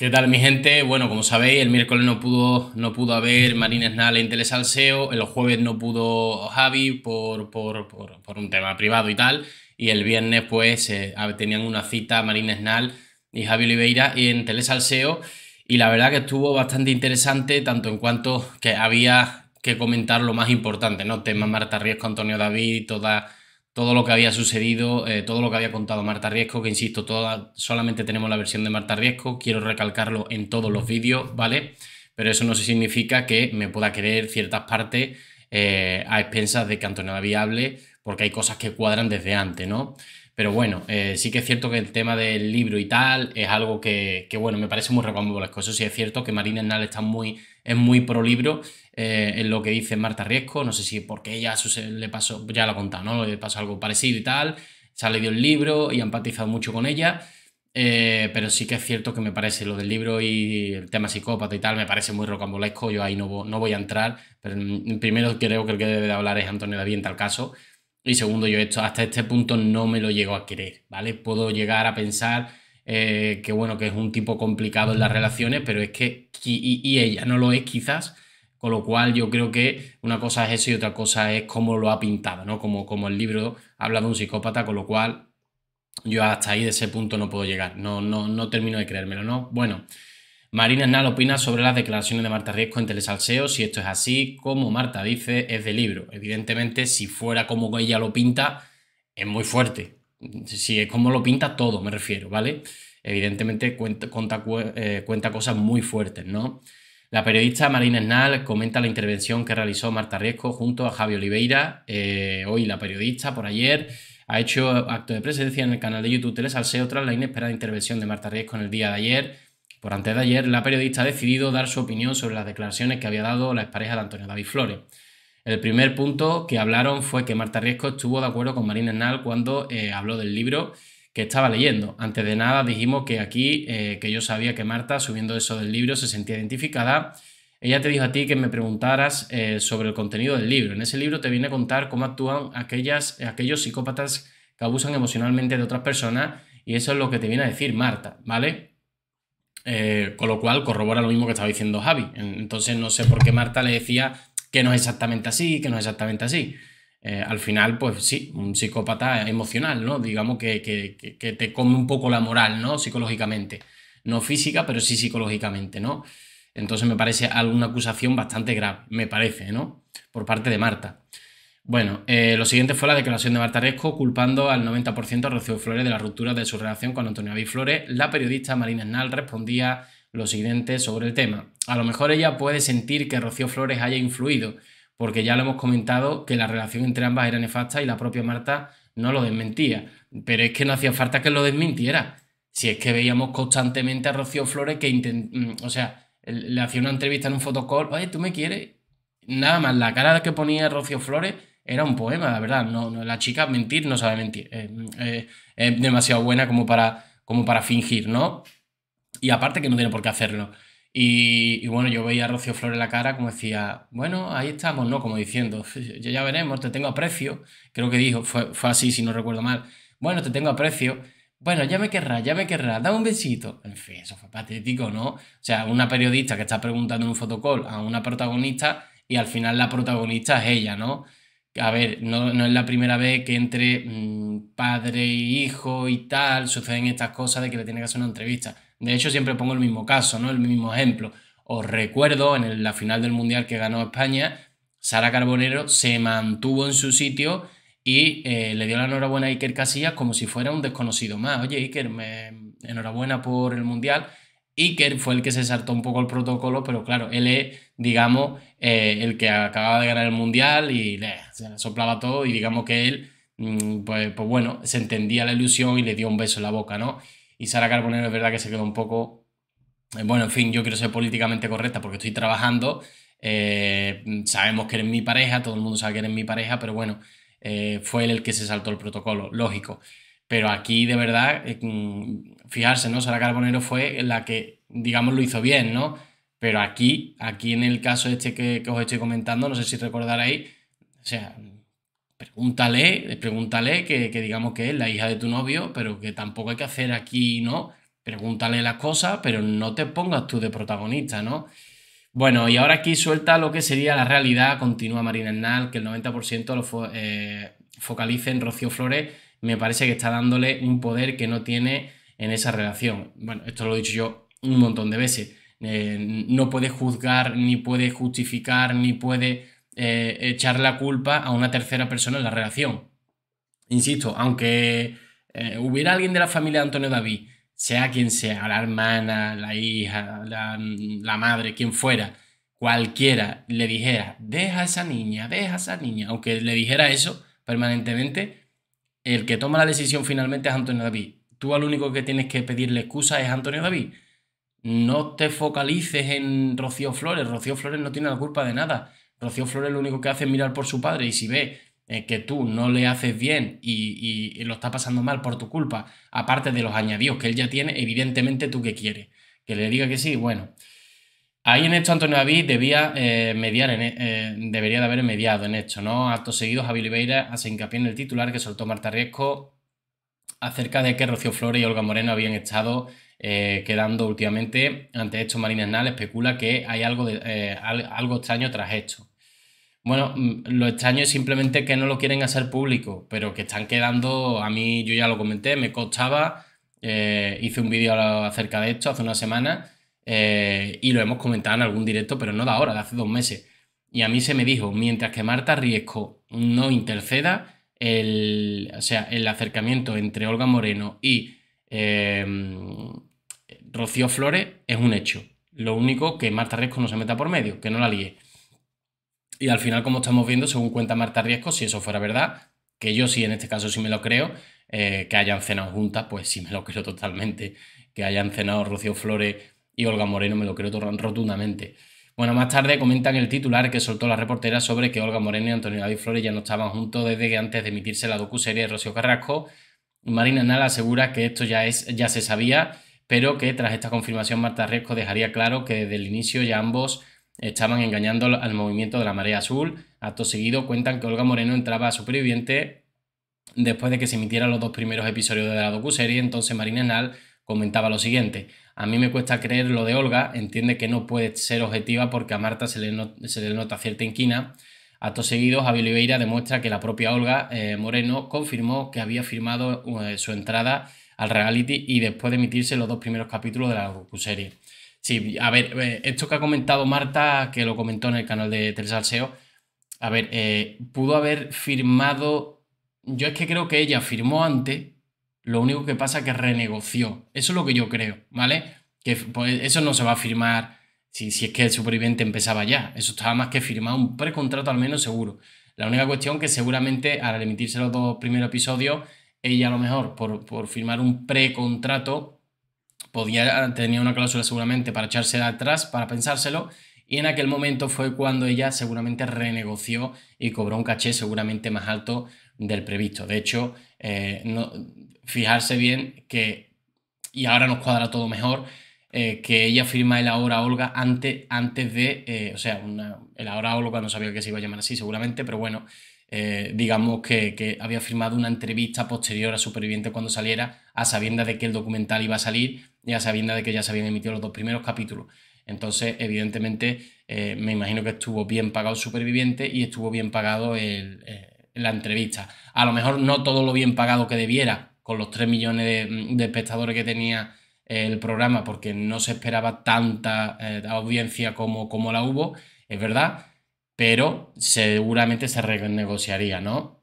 ¿Qué tal mi gente? Bueno, como sabéis, el miércoles no pudo, no pudo haber Marines Nal en Telesalseo, el jueves no pudo Javi por, por, por, por, un tema privado y tal, y el viernes pues eh, tenían una cita Marines Nal y Javi Oliveira en Telesalseo, y la verdad que estuvo bastante interesante, tanto en cuanto que había que comentar lo más importante, ¿no? Temas Marta Riesco, Antonio David, toda todo lo que había sucedido, eh, todo lo que había contado Marta Riesco, que insisto, solamente tenemos la versión de Marta Riesco, quiero recalcarlo en todos los vídeos, ¿vale? Pero eso no significa que me pueda creer ciertas partes eh, a expensas de que Viable, porque hay cosas que cuadran desde antes, ¿no? Pero bueno, eh, sí que es cierto que el tema del libro y tal es algo que, bueno, me parece muy las Eso sí es cierto que Marina Hernández está muy es muy pro libro eh, en lo que dice Marta Riesco, no sé si porque ella le pasó, ya lo la contado, ¿no? Le pasó algo parecido y tal, se ha leído el libro y ha empatizado mucho con ella, eh, pero sí que es cierto que me parece lo del libro y el tema psicópata y tal, me parece muy rocambolesco, yo ahí no, voy a entrar, pero mm, primero creo que el que debe de hablar es Antonio David en tal caso, y segundo, yo esto hasta este punto no me lo llego a querer, ¿vale? Puedo llegar a pensar eh, bueno, que es un tipo complicado en las relaciones, pero es que y, ella no lo es quizás. Con lo cual yo creo que una cosa es eso y otra cosa es cómo lo ha pintado, ¿no? Como, como el libro habla de un psicópata, con lo cual yo hasta ahí de ese punto no puedo llegar. No, no, termino de creérmelo, ¿no? Bueno, Marina Esnal opina sobre las declaraciones de Marta Riesco en Telesalseo, si esto es así, como Marta dice, es de libro. Evidentemente, si fuera como ella lo pinta, es muy fuerte. Si es como lo pinta todo, me refiero, ¿vale? vale evidentemente eh, cuenta, cosas muy fuertes, ¿no? La periodista Marina Esnal comenta la intervención que realizó Marta Riesco junto a Javi Oliveira, eh, hoy la periodista por ayer, ha hecho acto de presencia en el canal de YouTube Telesalseo tras la inesperada intervención de Marta Riesco en el día de ayer. Por antes de ayer, la periodista ha decidido dar su opinión sobre las declaraciones que había dado la expareja de Antonio David Flores. El primer punto que hablaron fue que Marta Riesco estuvo de acuerdo con Marina Esnal cuando eh, habló del libro que estaba leyendo. Antes de nada dijimos que aquí, eh, que yo sabía que Marta, subiendo eso del libro, se sentía identificada. Ella te dijo a ti que me preguntaras eh, sobre el contenido del libro. En ese libro te viene a contar cómo actúan aquellas, aquellos psicópatas que abusan emocionalmente de otras personas y eso es lo que te viene a decir Marta, ¿vale? Eh, con lo cual corrobora lo mismo que estaba diciendo Javi. Entonces no sé por qué Marta le decía que no es exactamente así, que no es exactamente así. Eh, al final, pues sí, un psicópata emocional, ¿no? Digamos que, te come un poco la moral, ¿no? Psicológicamente. No física, pero sí psicológicamente, ¿no? Entonces me parece alguna acusación bastante grave, me parece, ¿no? Por parte de Marta. Bueno, eh, lo siguiente fue la declaración de Marta Resco culpando al 90% a Rocío Flores de la ruptura de su relación con Antonio David Flores. La periodista Marina Esnal respondía lo siguiente sobre el tema. A lo mejor ella puede sentir que Rocío Flores haya influido porque ya lo hemos comentado que la relación entre ambas era nefasta y la propia Marta no lo desmentía. Pero es que no hacía falta que lo desmintiera. Si es que veíamos constantemente a Rocío Flores que mm, o sea, le hacía una entrevista en un photocall, oye, ¿tú me quieres? Nada más, la cara que ponía Rocío Flores era un poema, la verdad. No, no la chica mentir no sabe mentir. Eh, eh, es demasiado buena como para, como para fingir, ¿no? Y aparte que no tiene por qué hacerlo. Y, bueno, yo veía a Rocío Flores la cara como decía, bueno, ahí estamos, ¿no? Como diciendo, ya, veremos, te tengo a precio. Creo que dijo, fue, fue, así, si no recuerdo mal. Bueno, te tengo a precio. Bueno, ya me querrás, ya me querrás, dame un besito. En fin, eso fue patético, ¿no? O sea, una periodista que está preguntando en un fotocall a una protagonista y al final la protagonista es ella, ¿no? A ver, no, es la primera vez que entre mm, padre e hijo y tal suceden estas cosas de que le tiene que hacer una entrevista de hecho, siempre pongo el mismo caso, ¿no? El mismo ejemplo. Os recuerdo, en la final del Mundial que ganó España, Sara Carbonero se mantuvo en su sitio y eh, le dio la enhorabuena a Iker Casillas como si fuera un desconocido más. Oye, Iker, enhorabuena por el Mundial. Iker fue el que se saltó un poco el protocolo, pero claro, él es, digamos, eh, el que acababa de ganar el Mundial y le, se soplaba todo y digamos que él, mm, pues, pues bueno, se entendía la ilusión y le dio un beso en la boca, ¿no? Y Sara Carbonero es verdad que se quedó un poco, eh, bueno, en fin, yo quiero ser políticamente correcta porque estoy trabajando, eh, sabemos que eres mi pareja, todo el mundo sabe que eres mi pareja, pero bueno, eh, fue él el que se saltó el protocolo, lógico. Pero aquí de verdad, mm, fijarse, ¿no? Sara Carbonero fue la que, digamos, lo hizo bien, ¿no? Pero aquí, aquí en el caso este que, que os estoy comentando, no sé si recordaréis, o sea, pregúntale, pregúntale que, digamos que es la hija de tu novio, pero que tampoco hay que hacer aquí, ¿no? Pregúntale las cosas, pero no te pongas tú de protagonista, ¿no? Bueno, y ahora aquí suelta lo que sería la realidad, continúa Marina Hernal, que el 90% lo eh, focalice en Rocío Flores, me parece que está dándole un poder que no tiene en esa relación. Bueno, esto lo he dicho yo un montón de veces. Eh, no puede juzgar, ni puede justificar, ni puede eh, echar la culpa a una tercera persona en la relación. Insisto, aunque eh, hubiera alguien de la familia de Antonio David, sea quien sea, la hermana, la hija, la, la madre, quien fuera, cualquiera le dijera, deja a esa niña, deja a esa niña, aunque le dijera eso permanentemente, el que toma la decisión finalmente es Antonio David. Tú al único que tienes que pedirle excusa es Antonio David. No te focalices en Rocío Flores. Rocío Flores no tiene la culpa de nada. Rocío Flores lo único que hace es mirar por su padre y si ve eh, que tú no le haces bien y, lo está pasando mal por tu culpa, aparte de los añadidos que él ya tiene, evidentemente tú que quieres. Que le diga que sí, bueno. Ahí en esto Antonio David debía eh, mediar e, eh, debería de haber mediado en esto, ¿no? Actos seguidos, Javi Oliveira hace hincapié en el titular que soltó Marta Riesco acerca de que Rocío Flores y Olga Moreno habían estado quedando últimamente ante esto. Marina Nal especula que hay algo, de, algo extraño tras esto. Bueno, mm, lo extraño es simplemente que no lo quieren hacer público, pero que están quedando, a mí yo ya lo comenté, me costaba, eh, hice un vídeo acerca de esto hace una semana eh, y lo hemos comentado en algún directo, pero no de ahora, de hace dos meses. Y a mí se me dijo, mientras que Marta Riesco no interceda, el, o sea, el acercamiento entre Olga Moreno y em, Rocío Flores es un hecho. Lo único que Marta Riesco no se meta por medio, que no la líe. Y al final, como estamos viendo, según cuenta Marta Riesco, si eso fuera verdad, que yo sí, en este caso sí me lo creo, eh, que hayan cenado juntas, pues sí me lo creo totalmente. Que hayan cenado Rocío Flores y Olga Moreno, me lo creo rotundamente. Bueno, más tarde comentan el titular que soltó la reportera sobre que Olga Moreno y Antonio David Flores ya no estaban juntos desde que antes de emitirse la docuserie de Rocío Carrasco. Marina Nala asegura que esto ya, es, ya se sabía, pero que tras esta confirmación Marta Riesco dejaría claro que desde el inicio ya ambos estaban engañando al movimiento de la marea azul. Acto seguido cuentan que Olga Moreno entraba a superviviente después de que se emitieran los dos primeros episodios de la docu-serie. Entonces Marina Enal comentaba lo siguiente. A mí me cuesta creer lo de Olga, entiende que no puede ser objetiva porque a Marta se le, nota cierta inquina. Acto seguido, Javi Oliveira demuestra que la propia Olga eh, Moreno confirmó que había firmado eh, su entrada al reality y después de emitirse los dos primeros capítulos de la docu-serie. Sí, a ver, eh, esto que ha comentado Marta, que lo comentó en el canal de Telsalseo, a ver, eh, pudo haber firmado, yo es que creo que ella firmó antes, lo único que pasa es que renegoció, eso es lo que yo creo, ¿vale? Que pues, eso no se va a firmar si, si es que el superviviente empezaba ya, eso estaba más que firmado, un precontrato al menos seguro. La única cuestión que seguramente al emitirse los dos primeros episodios, ella a lo mejor por, por firmar un precontrato podía, ah, tenía una cláusula seguramente para echarse atrás, para pensárselo, y en aquel momento fue cuando ella seguramente renegoció y cobró un caché seguramente más alto del previsto. De hecho, eh, no, fijarse bien que, y ahora nos cuadra todo mejor, eh, que ella firma el ahora Olga antes, antes de, eh, o sea, el ahora Olga no sabía que se iba a llamar así seguramente, pero bueno, eh, digamos que, había firmado una entrevista posterior a Superviviente cuando saliera, a sabiendas de que el documental iba a salir y a sabiendas de que ya se habían emitido los dos primeros capítulos. Entonces, evidentemente, eh, me imagino que estuvo bien pagado Superviviente y estuvo bien pagado eh, la entrevista. A lo mejor no todo lo bien pagado que debiera, con los 3 millones de, espectadores que tenía el programa, porque no se esperaba tanta audiencia como, como la hubo, es verdad, pero seguramente se renegociaría, ¿no?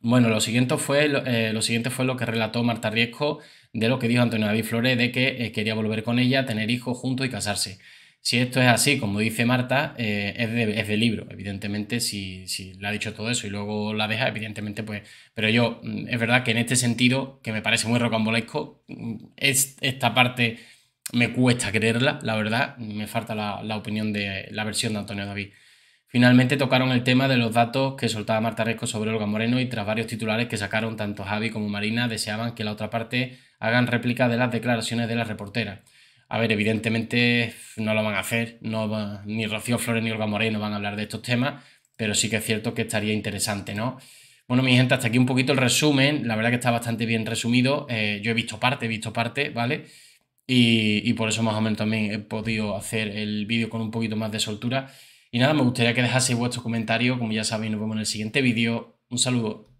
Bueno, lo siguiente, fue, eh, lo siguiente fue lo que relató Marta Riesco de lo que dijo Antonio David Flores de que eh, quería volver con ella, tener hijos juntos y casarse. Si esto es así, como dice Marta, eh, es, de, libro. Evidentemente, si, si le ha dicho todo eso y luego la deja, evidentemente, pues. Pero yo, mm, es verdad que en este sentido, que me parece muy rocambolesco, mm, es, esta parte me cuesta creerla, la verdad. Me falta la opinión de la versión de Antonio David. Finalmente tocaron el tema de los datos que soltaba Marta Resco sobre Olga Moreno y tras varios titulares que sacaron tanto Javi como Marina deseaban que la otra parte hagan réplica de las declaraciones de la reportera. A ver, evidentemente no lo van a hacer, no ni Rocío Flores ni Olga Moreno van a hablar de estos temas, pero sí que es cierto que estaría interesante, ¿no? Bueno, mi gente, hasta aquí un poquito el resumen, la verdad que está bastante bien resumido, eh, yo he visto parte, he visto parte, ¿vale? Y, y por eso más o menos también he podido hacer el vídeo con un poquito más de soltura. Y nada, me gustaría que dejaseis vuestro comentario. Como ya sabéis, nos vemos en el siguiente vídeo. Un saludo.